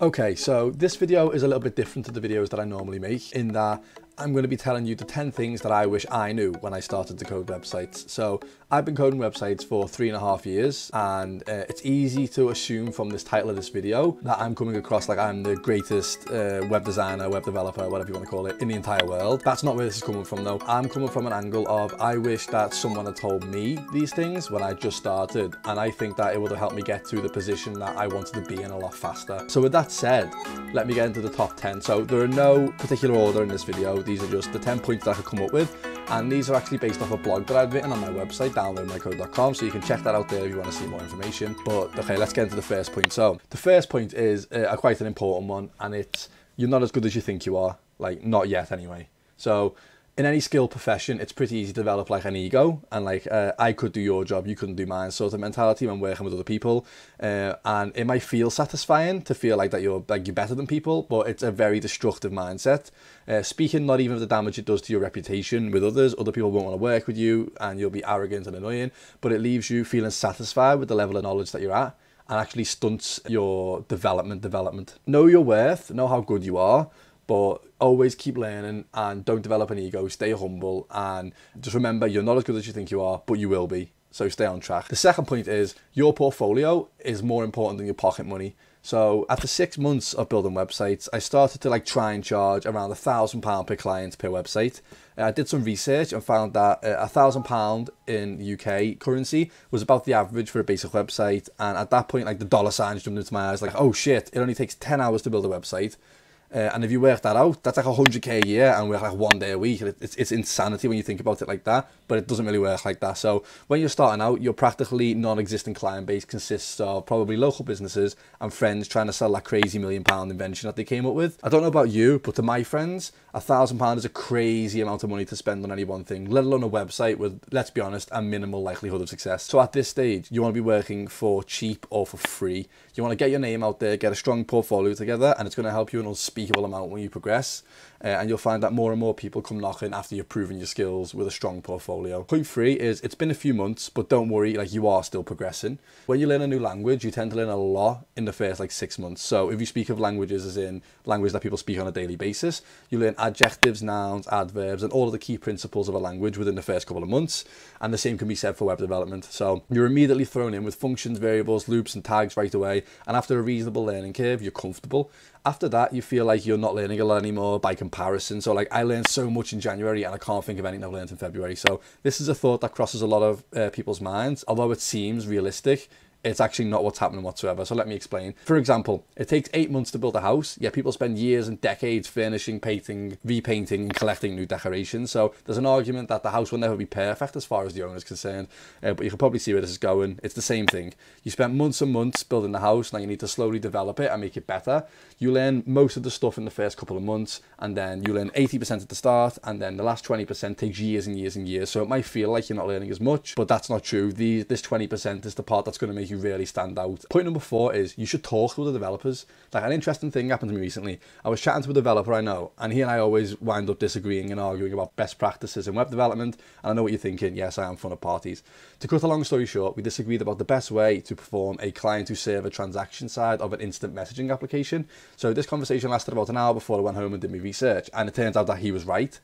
Okay, so this video is a little bit different to the videos that I normally make in that I'm going to be telling you the 10 things that I wish I knew when I started to code websites. So I've been coding websites for three and a half years and uh, it's easy to assume from this title of this video that I'm coming across like I'm the greatest uh, web designer, web developer, whatever you want to call it, in the entire world. That's not where this is coming from though. I'm coming from an angle of I wish that someone had told me these things when I just started and I think that it would have helped me get to the position that I wanted to be in a lot faster. So with that said, let me get into the top 10. So there are no particular order in this video these are just the 10 points that I could come up with. And these are actually based off a blog that i have written on my website, downloadmycode.com, so you can check that out there if you want to see more information. But okay, let's get into the first point. So the first point is uh, quite an important one, and it's you're not as good as you think you are, like not yet anyway. So in any skill profession, it's pretty easy to develop like an ego and like uh, I could do your job, you couldn't do mine sort of mentality when working with other people. Uh, and it might feel satisfying to feel like that you're like you're better than people, but it's a very destructive mindset. Uh, speaking not even of the damage it does to your reputation with others, other people won't want to work with you, and you'll be arrogant and annoying. But it leaves you feeling satisfied with the level of knowledge that you're at and actually stunts your development development know your worth know how good you are but always keep learning and don't develop an ego. Stay humble and just remember you're not as good as you think you are, but you will be. So stay on track. The second point is your portfolio is more important than your pocket money. So after six months of building websites, I started to like try and charge around a thousand pound per client per website. I did some research and found that uh, a thousand pound in UK currency was about the average for a basic website. And at that point, like the dollar signs jumped into my eyes, like oh shit, it only takes ten hours to build a website. Uh, and if you work that out, that's like 100k a year, and we're like one day a week. It's, it's insanity when you think about it like that, but it doesn't really work like that. So when you're starting out, your practically non-existent client base consists of probably local businesses and friends trying to sell that crazy million pound invention that they came up with. I don't know about you, but to my friends, a thousand pound is a crazy amount of money to spend on any one thing, let alone a website with, let's be honest, a minimal likelihood of success. So at this stage, you want to be working for cheap or for free. You want to get your name out there, get a strong portfolio together, and it's going to help you in unspeakable amount when you progress. Uh, and you'll find that more and more people come knocking after you've proven your skills with a strong portfolio. Point three is it's been a few months, but don't worry, like you are still progressing. When you learn a new language, you tend to learn a lot in the first like six months. So if you speak of languages as in language that people speak on a daily basis, you learn adjectives, nouns, adverbs, and all of the key principles of a language within the first couple of months. And the same can be said for web development. So you're immediately thrown in with functions, variables, loops, and tags right away. And after a reasonable learning curve, you're comfortable after that you feel like you're not learning a lot anymore by comparison so like i learned so much in january and i can't think of anything i've learned in february so this is a thought that crosses a lot of uh, people's minds although it seems realistic it's actually not what's happening whatsoever. So let me explain. For example, it takes eight months to build a house, yet people spend years and decades furnishing, painting, repainting, and collecting new decorations. So there's an argument that the house will never be perfect as far as the owner is concerned, uh, but you can probably see where this is going. It's the same thing. You spent months and months building the house, now you need to slowly develop it and make it better. You learn most of the stuff in the first couple of months, and then you learn 80% at the start, and then the last 20% takes years and years and years. So it might feel like you're not learning as much, but that's not true. The, this 20% is the part that's going to make you you really stand out. Point number four is you should talk to the developers. Like an interesting thing happened to me recently. I was chatting to a developer I know, and he and I always wind up disagreeing and arguing about best practices in web development. And I know what you're thinking. Yes, I am fun of parties. To cut a long story short, we disagreed about the best way to perform a client to server transaction side of an instant messaging application. So this conversation lasted about an hour before I went home and did my research. And it turns out that he was right.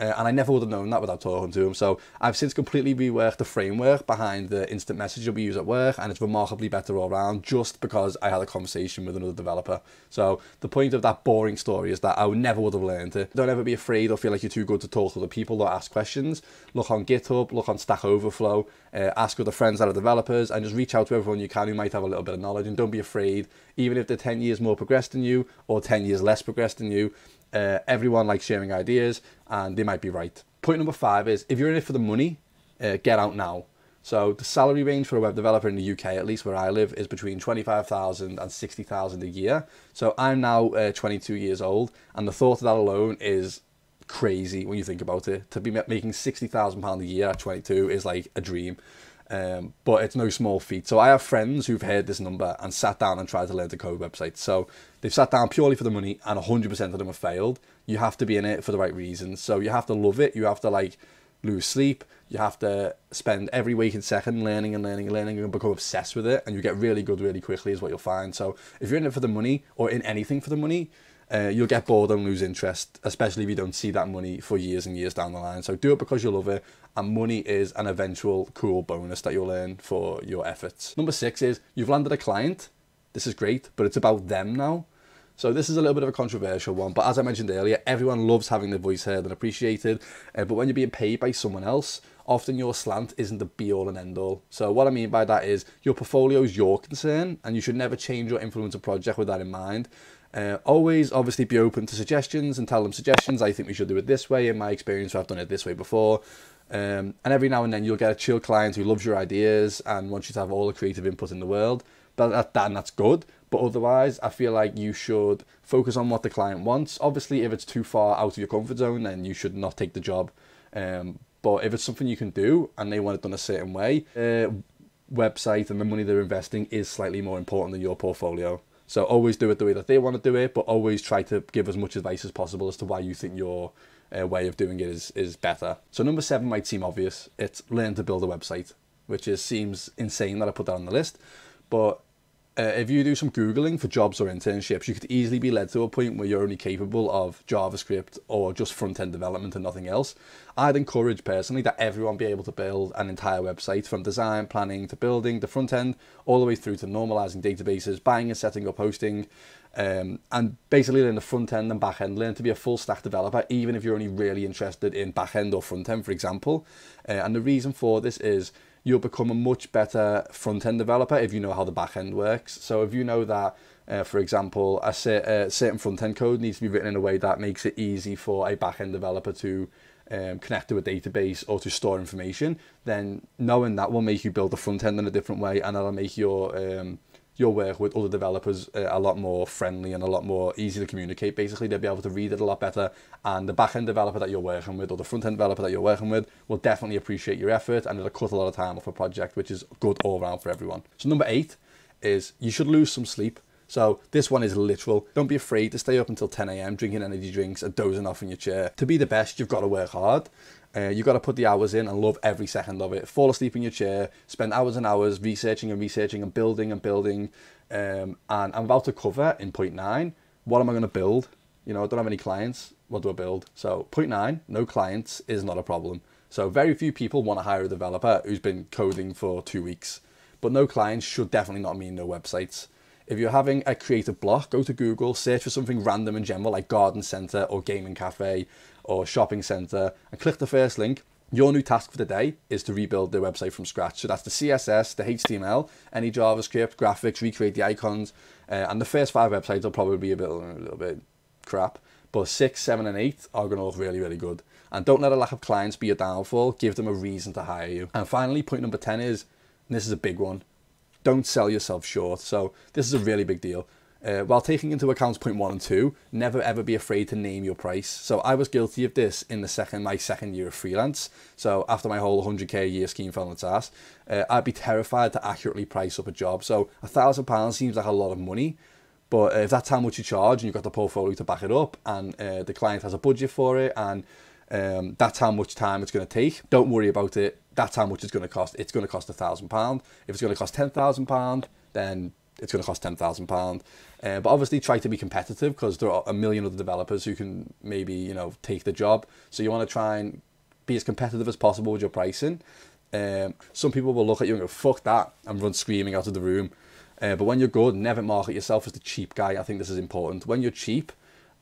Uh, and I never would have known that without talking to him. So I've since completely reworked the framework behind the instant message that we use at work, and it's remarkably better all around just because I had a conversation with another developer. So the point of that boring story is that I would never would have learned it. Don't ever be afraid or feel like you're too good to talk to other people or ask questions. Look on GitHub, look on Stack Overflow, uh, ask other friends that are developers, and just reach out to everyone you can who might have a little bit of knowledge. And don't be afraid, even if they're 10 years more progressed than you or 10 years less progressed than you, uh, everyone likes sharing ideas, and they might be right. Point number five is if you're in it for the money, uh, get out now. So the salary range for a web developer in the UK, at least where I live, is between 25,000 and 60,000 a year. So I'm now uh, 22 years old, and the thought of that alone is crazy when you think about it. To be making 60,000 pound a year at 22 is like a dream. Um, but it's no small feat. So I have friends who've heard this number and sat down and tried to learn to code websites. So they've sat down purely for the money and 100% of them have failed. You have to be in it for the right reasons. So you have to love it. You have to like lose sleep. You have to spend every waking second learning and learning and learning and become obsessed with it. And you get really good really quickly is what you'll find. So if you're in it for the money or in anything for the money, uh, you'll get bored and lose interest, especially if you don't see that money for years and years down the line. So do it because you love it, and money is an eventual cool bonus that you'll earn for your efforts. Number six is you've landed a client. This is great, but it's about them now. So this is a little bit of a controversial one, but as I mentioned earlier, everyone loves having their voice heard and appreciated, uh, but when you're being paid by someone else, often your slant isn't the be all and end all. So what I mean by that is your portfolio is your concern and you should never change your influencer project with that in mind. Uh, always, obviously, be open to suggestions and tell them suggestions. I think we should do it this way. In my experience, I've done it this way before. Um, and every now and then, you'll get a chill client who loves your ideas and wants you to have all the creative input in the world. But that, that and that's good. But otherwise, I feel like you should focus on what the client wants. Obviously, if it's too far out of your comfort zone, then you should not take the job. Um, but if it's something you can do and they want it done a certain way, uh, website and the money they're investing is slightly more important than your portfolio. So always do it the way that they want to do it, but always try to give as much advice as possible as to why you think your uh, way of doing it is, is better. So number seven might seem obvious. It's learn to build a website, which is seems insane that I put that on the list, but uh, if you do some Googling for jobs or internships, you could easily be led to a point where you're only capable of JavaScript or just front end development and nothing else. I'd encourage personally that everyone be able to build an entire website from design, planning to building, the front end, all the way through to normalizing databases, buying and setting up hosting, um, and basically learn the front end and back end. Learn to be a full stack developer, even if you're only really interested in back end or front end, for example. Uh, and the reason for this is you'll become a much better front end developer if you know how the back end works. So if you know that, uh, for example, a uh, certain front end code needs to be written in a way that makes it easy for a back end developer to um, connect to a database or to store information, then knowing that will make you build the front end in a different way and that'll make your um, your work with other developers uh, a lot more friendly and a lot more easy to communicate. Basically, they'll be able to read it a lot better, and the back end developer that you're working with or the front end developer that you're working with will definitely appreciate your effort and it'll cut a lot of time off a project, which is good all around for everyone. So, number eight is you should lose some sleep. So this one is literal. Don't be afraid to stay up until 10 a.m. drinking energy drinks and dozing off in your chair. To be the best, you've got to work hard. Uh, you've got to put the hours in and love every second of it. Fall asleep in your chair, spend hours and hours researching and researching and building and building. Um, and I'm about to cover in point nine what am I going to build? You know, I don't have any clients. What do I build? So, point nine, no clients is not a problem. So, very few people want to hire a developer who's been coding for two weeks, but no clients should definitely not mean no websites if you're having a creative block, go to Google, search for something random in general, like garden center or gaming cafe or shopping center, and click the first link. Your new task for the day is to rebuild the website from scratch. So that's the CSS, the HTML, any JavaScript, graphics, recreate the icons, uh, and the first five websites will probably be a, bit, a little bit crap, but six, seven, and eight are going to look really, really good. And don't let a lack of clients be your downfall. Give them a reason to hire you. And finally, point number 10 is, this is a big one, don't sell yourself short. So this is a really big deal. Uh, while taking into account point one and two, never ever be afraid to name your price. So I was guilty of this in the second my second year of freelance. So after my whole 100k a year scheme fell on its ass, uh, I'd be terrified to accurately price up a job. So a thousand pounds seems like a lot of money, but uh, if that's how much you charge and you've got the portfolio to back it up, and uh, the client has a budget for it, and um, that's how much time it's going to take. Don't worry about it that's how much it's going to cost. It's going to cost a thousand pound. If it's going to cost ten thousand pound, then it's going to cost ten thousand uh, But obviously, try to be competitive because there are a million other developers who can maybe you know take the job. So you want to try and be as competitive as possible with your pricing. Um, some people will look at you and go "fuck that" and run screaming out of the room. Uh, but when you're good, never market yourself as the cheap guy. I think this is important. When you're cheap,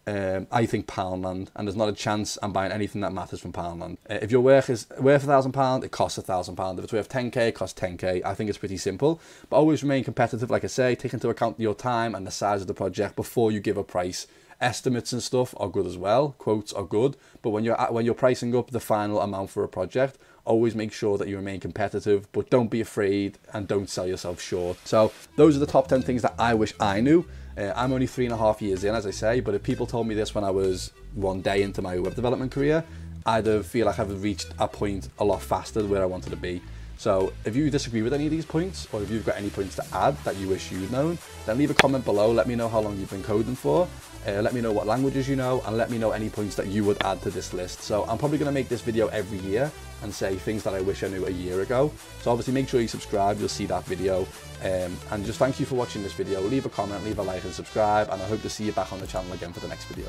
um, I think Poundland, and there's not a chance I'm buying anything that matters from Poundland. Uh, if your work is worth a thousand pound, it costs a thousand pound. If it's worth 10k, it costs 10k. I think it's pretty simple, but always remain competitive. Like I say, take into account your time and the size of the project before you give a price. Estimates and stuff are good as well. Quotes are good, but when you're at, when you're pricing up the final amount for a project, always make sure that you remain competitive, but don't be afraid and don't sell yourself short. So those are the top 10 things that I wish I knew. Uh, I'm only three and a half years in, as I say, but if people told me this when I was one day into my web development career, I'd have feel like I've reached a point a lot faster where I wanted to be. So if you disagree with any of these points, or if you've got any points to add that you wish you'd known, then leave a comment below, let me know how long you've been coding for, uh, let me know what languages you know and let me know any points that you would add to this list. So I'm probably going to make this video every year and say things that I wish I knew a year ago. So obviously make sure you subscribe, you'll see that video. Um, and just thank you for watching this video. Leave a comment, leave a like and subscribe and I hope to see you back on the channel again for the next video.